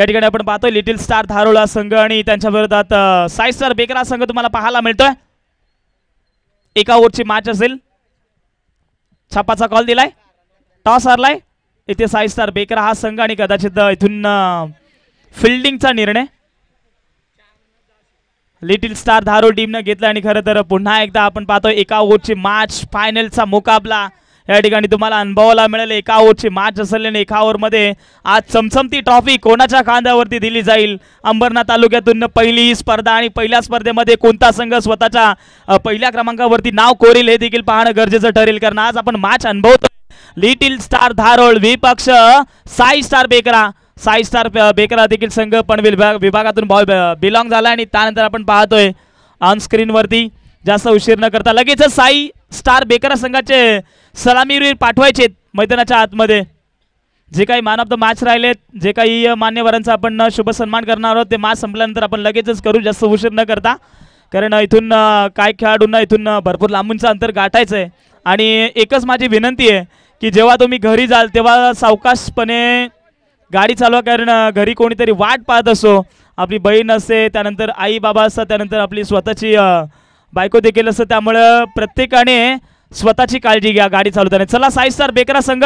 या ठिकाणी आपण पाहतोय लिटिल स्टार धारोळा संघ आणि त्यांच्या विरोधात साई स्टार बेकरा संघ तुम्हाला पाहायला मिळतोय एका ओव्हरची मॅच असेल छापाचा कॉल दिलाय टॉस हरलाय इथे साई स्टार बेकरा हा संघ आणि कदाचित इथून फिल्डिंगचा निर्णय लिटिल स्टार धारो टीमनं घेतला आणि खरं तर पुन्हा एकदा आपण पाहतोय एका ओव्हरची मॅच फायनलचा मुकाबला या ठिकाणी तुम्हाला अनुभवाला मिळेल एका ओव्हरची मॅच असल्याने एका ओव्हरमध्ये आज चमचमती ट्रॉफी कोणाच्या खांद्यावरती दिली जाईल अंबरनाथ तालुक्यातून पहिली स्पर्धा आणि पहिल्या स्पर्धेमध्ये कोणता संघ स्वतःच्या पहिल्या क्रमांकावरती नाव कोरेल हे देखील पाहणं गरजेचं ठरेल कारण आज आपण मॅच अनुभवतो लिटिल स्टार धारोळ विपक्ष साई स्टार बेकरा साई स्टार बेकरा देखील संघ पण विभाग विभागातून बिलॉंग झाला आणि त्यानंतर आपण पाहतोय ऑन स्क्रीनवरती जास्त उशीर न करता लगेच साई स्टार बेकरा संघाचे सलामीवीर पाठवायचेत मैदानाच्या आतमध्ये जे काही मॅन ऑफ द मॅच राहिलेत जे काही मान्यवरांचा आपण शुभ सन्मान करणार आहोत ते मॅच संपल्यानंतर आपण लगेचच करू जास्त उशीर न करता कारण इथून काय खेळाडूंना इथून भरपूर लांबूनचं अंतर गाठायचं आहे आणि एकच माझी विनंती आहे की जेव्हा तुम्ही घरी जाल तेव्हा सावकाशपणे गाडी चालवा कारण घरी कोणीतरी वाट पाहत असो आपली बहीण असते त्यानंतर आई बाबा असतात त्यानंतर आपली स्वतःची बायको देखील असतं त्यामुळं प्रत्येकाने स्वतःची काळजी घ्या गाडी चालवताना चला साई सर बेकरा संघ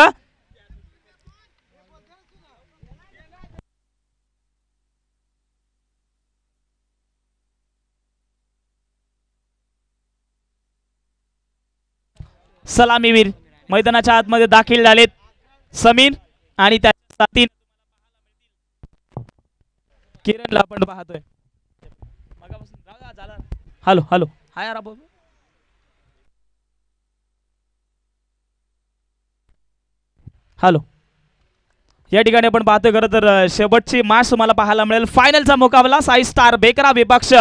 सलामीवीर मैदानाच्या आतमध्ये दाखील झालेत समीर आणि त्या किरणला आपण पाहतोय हॅलो हॅलो हाय यार हॅलो या ठिकाणी आपण पाहतोय खरं तर शेवटची मॅच तुम्हाला पाहायला मिळेल फायनलचा मुकाबला साई स्टार बेकरा विपक्ष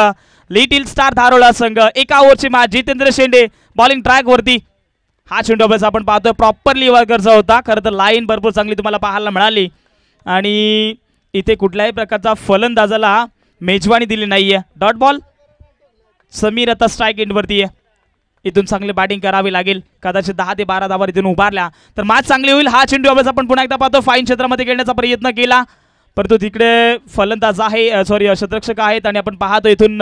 लिटिल स्टार धारोळा संघ एका ओव्हरची मॅच जितेंद्र शेंडे बॉलिंग ट्रॅकवरती हा चेंडूबस आपण पाहतोय प्रॉपरली वर्करचा होता खरं तर लाईन भरपूर चांगली तुम्हाला पाहायला मिळाली आणि इथे कुठल्याही प्रकारचा फलंदाजाला मेजवानी दिली नाही आहे डॉट बॉल समीर आता स्ट्राईक एंडवरती आहे इथून चांगली बॅटिंग करावी लागेल कदाचित दहा ते बारा धावर इथून उभारल्या तर मात चांगली होईल हा चेंडू अभ्यास आपण पुन्हा एकदा पाहतो फाईन क्षेत्रामध्ये खेळण्याचा प्रयत्न केला परंतु तिकडे फलंदाज आहे सॉरी शतरक्षक आहेत आणि आपण पाहतो इथून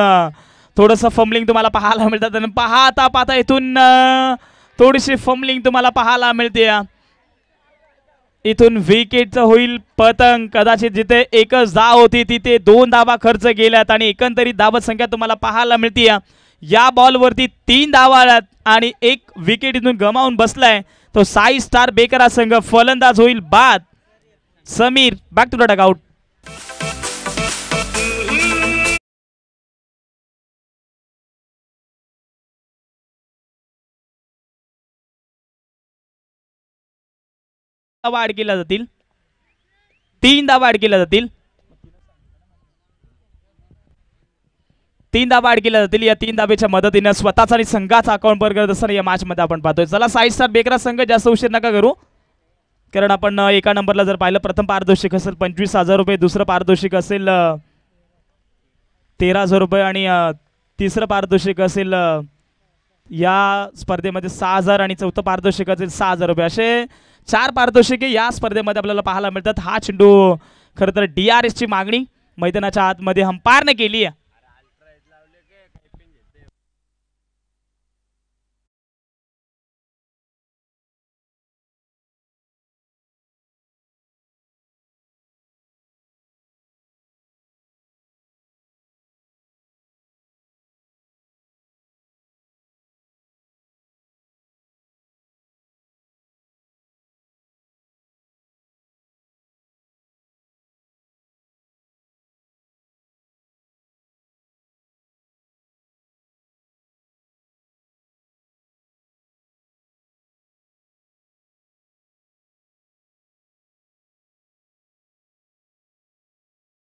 थोडंसं फमलिंग तुम्हाला पाहायला मिळतात आणि पाहता पाहता इथून थोडीशी फमलिंग तुम्हाला पाहायला मिळते इथून विकेटचं होईल पतंग कदाचित जिथे एकच धाव होती तिथे दोन धावा खर्च गेल्यात आणि एकंदरीत धावत संख्या तुम्हाला पाहायला मिळते या बॉलवरती तीन धावा आणि एक विकेट इथून गमावून बसलाय तो साई स्टार बेकरा संघ फलंदाज होईल बाद Samir back to duck out धावा केल्या जातील तीन धावा केल्या जातील तीन दाबा ॲड केल्या जातील या तीन दाब्याच्या मदतीनं स्वतःचा आणि संघाचा अकाउंट बंद करत असताना या मध्ये आपण पाहतोय चला साई स्टार बेकरा संघ जास्त उशीर नका करू कारण आपण एका नंबरला जर पाहिलं प्रथम पारितोषिक असेल पंचवीस हजार रुपये दुसरं पारितोषिक असेल तेरा हजार रुपये आणि तिसरं पारितोषिक असेल या स्पर्धेमध्ये सहा हजार आणि चौथं पारितोषिक असेल सहा हजार रुपये असे चार पारितोषिके या स्पर्धेमध्ये आपल्याला पाहायला मिळतात हा चेंडू खरं तर डी आर एसची मागणी मैदानाच्या आतमध्ये हंपायरने केली आहे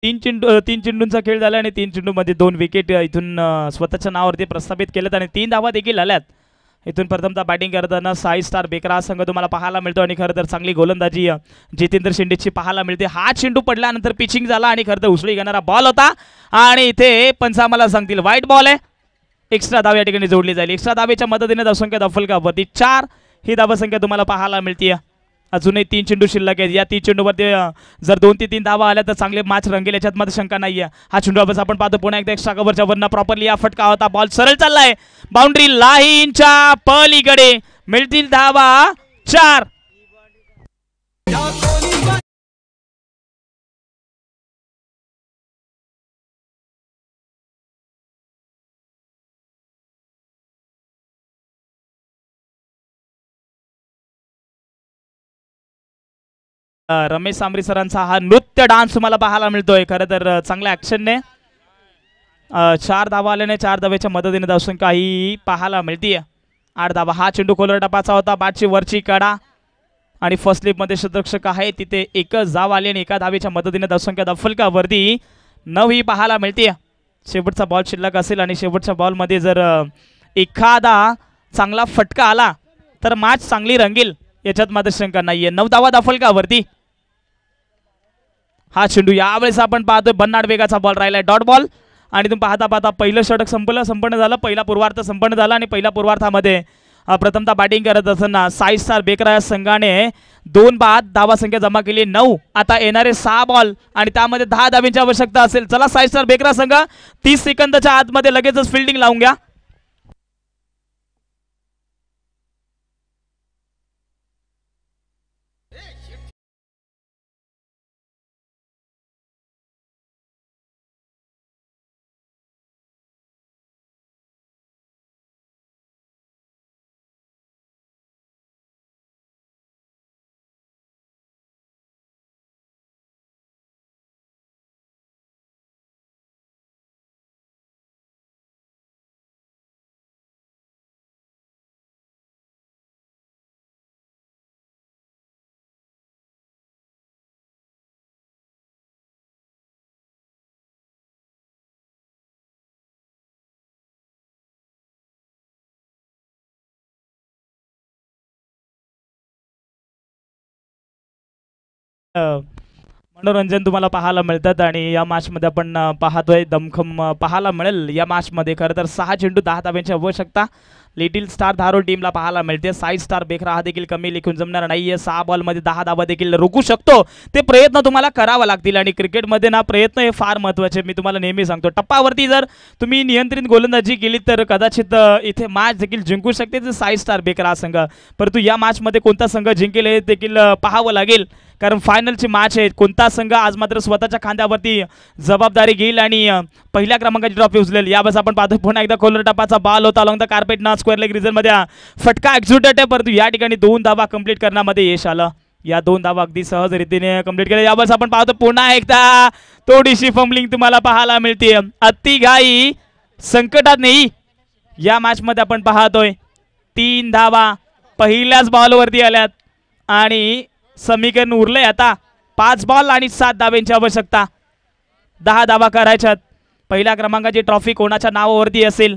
तीन चेंडू तीन चेंडूंचा खेळ झाला आणि तीन चेंडूमध्ये दोन विकेट इथून स्वतःच्या नावावरती प्रस्थापित केल्यात आणि तीन धावा देखील आल्यात इथून प्रथमता बॅटिंग करताना साई स्टार बेकरा हा संघ तुम्हाला पाहायला मिळतो आणि खरं तर चांगली गोलंदाजी जितेंद्र शिंदेची पाहायला मिळते हा चेंडू पडल्यानंतर पिचिंग झाला आणि खरं तर उसळी घेणारा बॉल होता आणि इथे पंच आम्हाला सांगतील वाईट बॉल आहे एक्स्ट्रा धाव या ठिकाणी जोडली जाईल एक्स्ट्रा दावेच्या मदतीने का दफलकावरती चार ही धावसंख्या तुम्हाला पाहायला मिळते अजूनही तीन चेंडू शिल्लक आहेत या तीन चेंडूवरती जर दोन ते तीन धावा आल्या तर चांगले मॅच रंगेल याच्यात मध्ये शंका नाही हा चेंडू अभ्यास आपण पाहतो पुन्हा एकदा एक्स्ट्रा कव्हरच्या वरनं प्रॉपरली या फटका होता बॉल सरळ चाललाय बाउंड्री लाईनच्या पलीकडे मिळतील धावा चार रमेश सांबरी सरांचा हा नृत्य डान्स तुम्हाला पाहायला मिळतोय खरं तर चांगल्या ऍक्शनने चार धावा आल्याने चार धाव्याच्या मदतीने धावसून ही पाहायला मिळते आठ धावा हा चेंडू कोलर टपाचा होता बाटची वरची कडा आणि फर्स्ट लिपमध्ये शतरक्षक आहे तिथे एकच धाव आले आणि एका धावेच्या मदतीने धावसंख्या वरती नऊ ही पाहायला मिळते शेवटचा बॉल शिल्लक असेल आणि शेवटच्या बॉलमध्ये जर एखादा चांगला फटका आला तर मॅच चांगली रंगील याच्यात मात्र शंका नाही आहे नऊ धावा दाफलकावरती हा चेंडू यावेळेस आपण पाहतोय बन्नाड वेगाचा बॉल राहिला डॉट बॉल आणि तुम्ही पाहता पाहता पहिलं षटक संपलं संपन्न झालं पहिला पूर्वार्थ संपन्न झाला आणि पहिल्या पूर्वार्थामध्ये प्रथमता बॅटिंग करत असताना साई स्टार बेकरा संघाने दोन बाद धावा संख्या जमा केली नऊ आता येणारे सहा बॉल आणि त्यामध्ये दहा धावींची आवश्यकता असेल चला साई स्टार बेकरा संघ तीस सेकंदाच्या आतमध्ये लगेचच फिल्डिंग लावून घ्या मनोरंजन तुम्हाला पाहायला मिळतात आणि या मध्ये आपण पाहतोय दमखम पाहायला मिळेल या मॅचमध्ये खरं तर सहा चेंडू दहा ताब्यांची आवश्यकता लिटिल स्टार धारो टीमला पाहायला मिळते साई स्टार बेखरा हा देखील कमी लिखून जमणार नाहीये सहा बॉलमध्ये दहा धावा देखील रुकू शकतो ते प्रयत्न तुम्हाला करावा लागतील आणि क्रिकेटमध्ये ना प्रयत्न हे फार महत्त्वाचे मी तुम्हाला नेहमी सांगतो टप्पावरती जर तुम्ही नियंत्रित गोलंदाजी केली तर कदाचित इथे मॅच देखील जिंकू शकते तर साईड स्टार बेकरा हा संघ परंतु या मॅचमध्ये कोणता संघ जिंकेल हे देखील पाहावं लागेल कारण फायनलची मॅच आहे कोणता संघ आज मात्र स्वतःच्या खांद्यावरती जबाबदारी घेईल आणि पहिल्या क्रमांकाची ट्रॉफी उचलेल यावेळेस आपण पाहतो पुन्हा एकदा खोलर टप्पाचा बाल होता लॉंग द कार्पेट ना स्क्वेअर लेग मध्ये फटका एक्झ्युटेड आहे परंतु या ठिकाणी दोन धावा कंप्लीट करण्यामध्ये यश आलं या दोन धावा अगदी सहज रीतीने कंप्लीट केल्या यावर आपण पाहतो पुन्हा एकदा थोडीशी फंबलिंग तुम्हाला पाहायला मिळते अति घाई संकटात नाही या मॅच मध्ये आपण पाहतोय तीन धावा पहिल्याच बॉल वरती आल्यात आणि समीकरण उरले आता पाच बॉल आणि सात धाव्यांची आवश्यकता दहा धावा करायच्यात पहिल्या क्रमांकाची ट्रॉफी कोणाच्या नावावरती असेल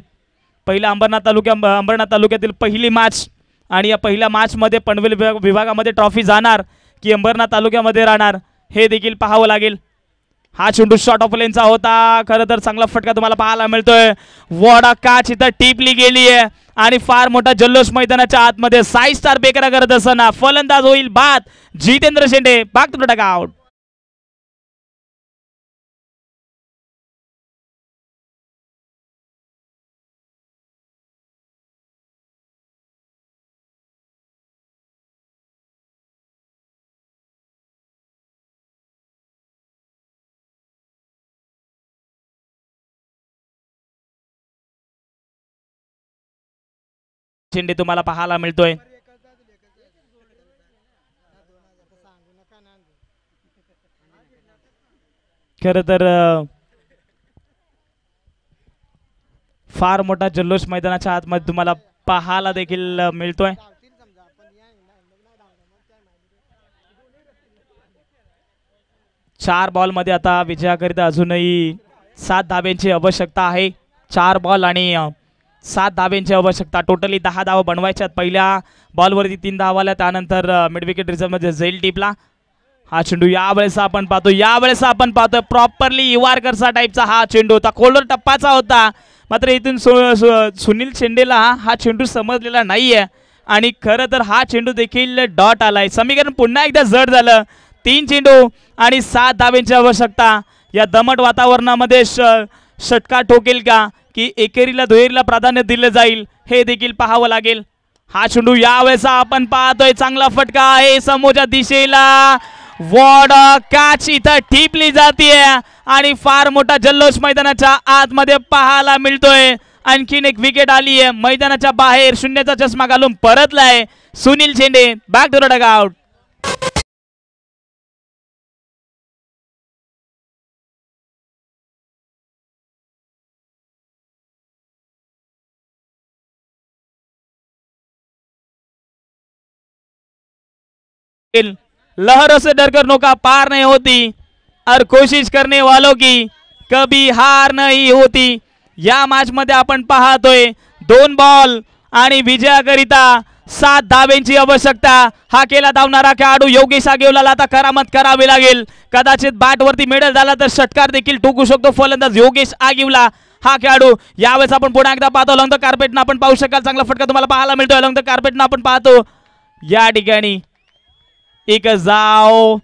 पहिला अंबरनाथ तालुक्या अंबरनाथ तालुक्यातील पहिली मॅच आणि या पहिल्या मॅचमध्ये पनवेल विभाग विभागामध्ये ट्रॉफी जाणार की अंबरनाथ तालुक्यामध्ये राहणार हे देखील पाहावं लागेल हा चेंडू शॉर्ट ऑफ लेनचा होता खरं तर चांगला फटका तुम्हाला पाहायला मिळतोय वडा काच इथं टिपली गेली आहे आणि फार मोठा जल्लोष मैदानाच्या आतमध्ये साई स्टार बेकरा करत असताना फलंदाज होईल बाद जितेंद्र शेंडे बाग तुला टाका आउट तुम्हाला पाहायला मिळतोय खर तर फार मोठा जल्लोष मैदानाच्या आतमध्ये तुम्हाला पाहायला देखील मिळतोय चार बॉल मध्ये आता विजयाकरिता अजूनही सात धाब्यांची आवश्यकता आहे चार बॉल आणि सात धावेंची आवश्यकता टोटली दहा धावा बनवायच्यात पहिल्या बॉलवरती तीन आल्या त्यानंतर मिडविकेट रिझर्वमध्ये झेल टिपला हा चेंडू यावेळेस आपण पाहतो यावेळेस आपण पाहतो प्रॉपरली इवारकरचा टाईपचा हा चेंडू होता कोल्डर टप्पाचा होता मात्र इथून सु, सु, सुनील शेंडेला हा चेंडू समजलेला नाही आणि खरं तर हा चेंडू देखील डॉट आलाय समीकरण पुन्हा एकदा जड झालं तीन चेंडू आणि सात धावेंची आवश्यकता या दमट वातावरणामध्ये षटका ठोकेल का की एकेरीला दुहेरीला प्राधान्य दिलं जाईल हे देखील पाहावं लागेल हा चेंडू यावेळेस आपण पाहतोय चांगला फटका आहे समोरच्या दिशेला वॉड काच इथं ठिपली जाते आणि फार मोठा जल्लोष मैदानाच्या आतमध्ये पाहायला मिळतोय आणखीन एक विकेट आली आहे मैदानाच्या बाहेर शून्याचा चष्मा घालून परतलाय Sunil Shende back to out लहरों से डरकर नौका पार नहीं होती और कोशिश करने वालों की कभी हार नाही होती या मध्ये आपण पाहतोय दोन बॉल आणि विजयाकरिता सात धाव्यांची आवश्यकता हा केला धावणारा खेळाडू योगेश आगेवलाला आता करामत करावी लागेल कदाचित बॅटवरती मेडल झाला तर षटकार देखील टोकू शकतो फलंदाज योगेश आगिवला हा खेळाडू यावेळेस आपण पुन्हा एकदा पाहतो लंग कार्पेटनं आपण पाहू शकाल चांगला फटका तुम्हाला पाहायला मिळतोय लंग कार्पेटनं आपण पाहतो या ठिकाणी एक जाव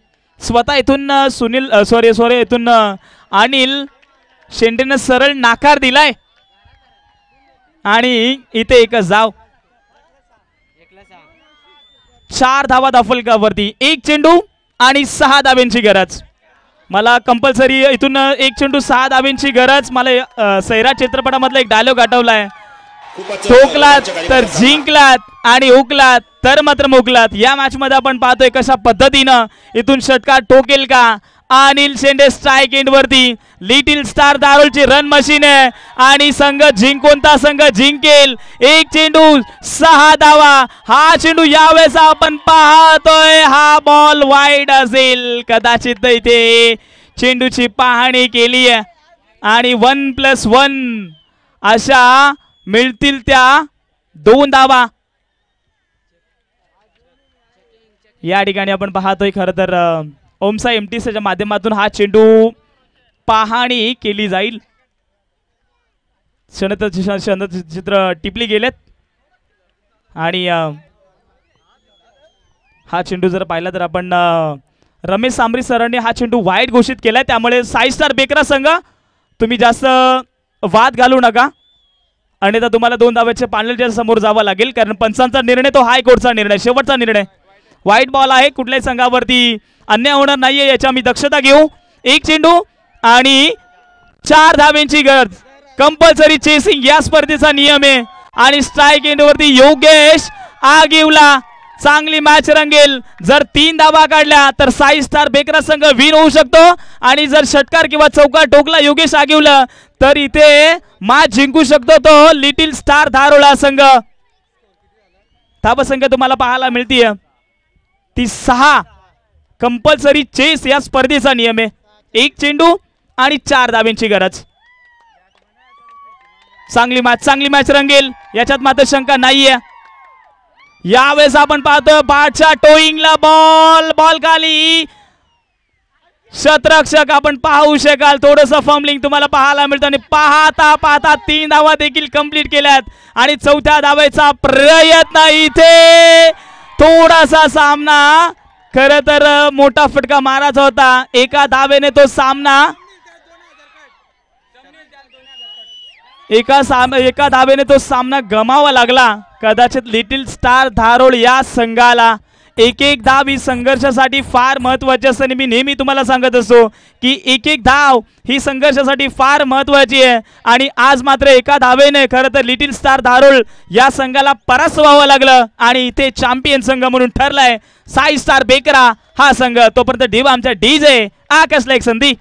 स्वतः इथून सुनील सॉरी सॉरी इथून अनिल शेंडेनं सरळ नाकार दिलाय आणि इथे एक जाव चार धावा वरती एक चेंडू आणि सहा धाब्यांची गरज मला कंपल्सरी इथून एक चेंडू सहा धाब्यांची गरज मला सैरा चित्रपटामधला एक डायलॉग आठवलाय ठोकलात तर जिंकलात आणि उकलात तर मात्र मोकलात या मॅचमध्ये आपण पाहतोय कशा पद्धतीनं इथून षटकार टोकेल का अनिल शेंडे स्ट्राईक एंडवरती लिटिल स्टार दारुलची रन मशीन आहे आणि संघ जिंकून संघ जिंकेल एक चेंडू सहा धावा हा चेंडू यावेळेस आपण पाहतोय हा बॉल वाईट असेल कदाचित इथे चेंडूची पाहणी केली आहे आणि वन प्लस वन अशा मिळतील त्या दोन धावा या ठिकाणी आपण पाहतोय खरं तर ओमसा एम टी सीच्या माध्यमातून हा चेंडू पाहणी केली जाईल क्षणत चित्र टिपली गेलेत आणि हा चेंडू जर पाहिला तर आपण रमेश सांबरी सरांनी हा चेंडू वाईट घोषित केलाय त्यामुळे साई स्टार बेकरा संघ तुम्ही जास्त वाद घालू नका अन्यथा तुम्हाला दोन धाव्याच्या पाण्याच्या समोर जावं लागेल कारण पंचांचा निर्णय तो हायकोर्टचा निर्णय शेवटचा निर्णय व्हाईट बॉल आहे कुठल्याही संघावरती अन्याय होणार नाहीये याच्या मी दक्षता घेऊ एक चेंडू आणि चार धाब्यांची गरज कंपल्सरी चेसिंग या स्पर्धेचा नियम आहे आणि स्ट्राईक एंडवरती योगेश आगिवला चांगली मॅच रंगेल जर तीन धावा काढल्या तर साई स्टार बेकरा संघ विन होऊ शकतो आणि जर षटकार किंवा चौकार टोकला योगेश आगिवला तर इथे मॅच जिंकू शकतो तो लिटिल स्टार धारोळा संघ धाबा संघ तुम्हाला पाहायला मिळतीये ती सहा कंपल्सरी चेस या स्पर्धेचा नियम आहे एक चेंडू आणि चार धाब्यांची गरज चांगली मॅच चांगली मॅच रंगेल याच्यात मात्र शंका नाहीये यावेळेस आपण पाहतो बादशाह टोईंगला बॉल बॉल खाली शतरक्षक आपण पाहू शकाल थोडस फॉर्मलिंग तुम्हाला पाहायला मिळतं आणि पाहता पाहता तीन धावा देखील कंप्लीट केल्यात आणि चौथ्या धावायचा प्रयत्न इथे थोडासा सामना खर तर मोठा फटका मारायचा होता एका धावेने तो सामना एका साम एका धावेने तो सामना गमावा लागला कदाचित लिटिल स्टार धारोळ या संघाला एक एक धाव ही संघर्षासाठी फार महत्त्वाची आणि मी नेहमी तुम्हाला सांगत असतो की एक एक धाव ही संघर्षासाठी फार महत्त्वाची आहे आणि आज मात्र एका धावेने खरं तर लिटिल स्टार धारोळ या संघाला परास व्हावं लागलं आणि इथे चॅम्पियन संघ म्हणून ठरलाय साई स्टार बेकरा हा संघ तोपर्यंत ढीव आमच्या डीज आहे आकाशला एक संधी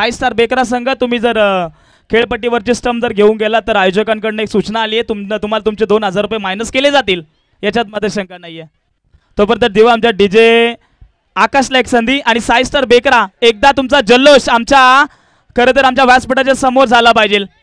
साई स्टार बेकरा संघ तुम्ही जर खेळपट्टीवरची स्टम जर घेऊन गेला तर आयोजकांकडून एक सूचना आली आहे तुम तुम्हाला तुमचे दोन हजार रुपये मायनस केले जातील याच्यात मध्ये शंका नाही आहे तोपर्यंत देऊ आमच्या डीजे जे आकाशला एक संधी आणि साय स्टार बेकरा एकदा तुमचा जल्लोष आमच्या खरं तर आमच्या व्यासपीठाच्या समोर झाला पाहिजे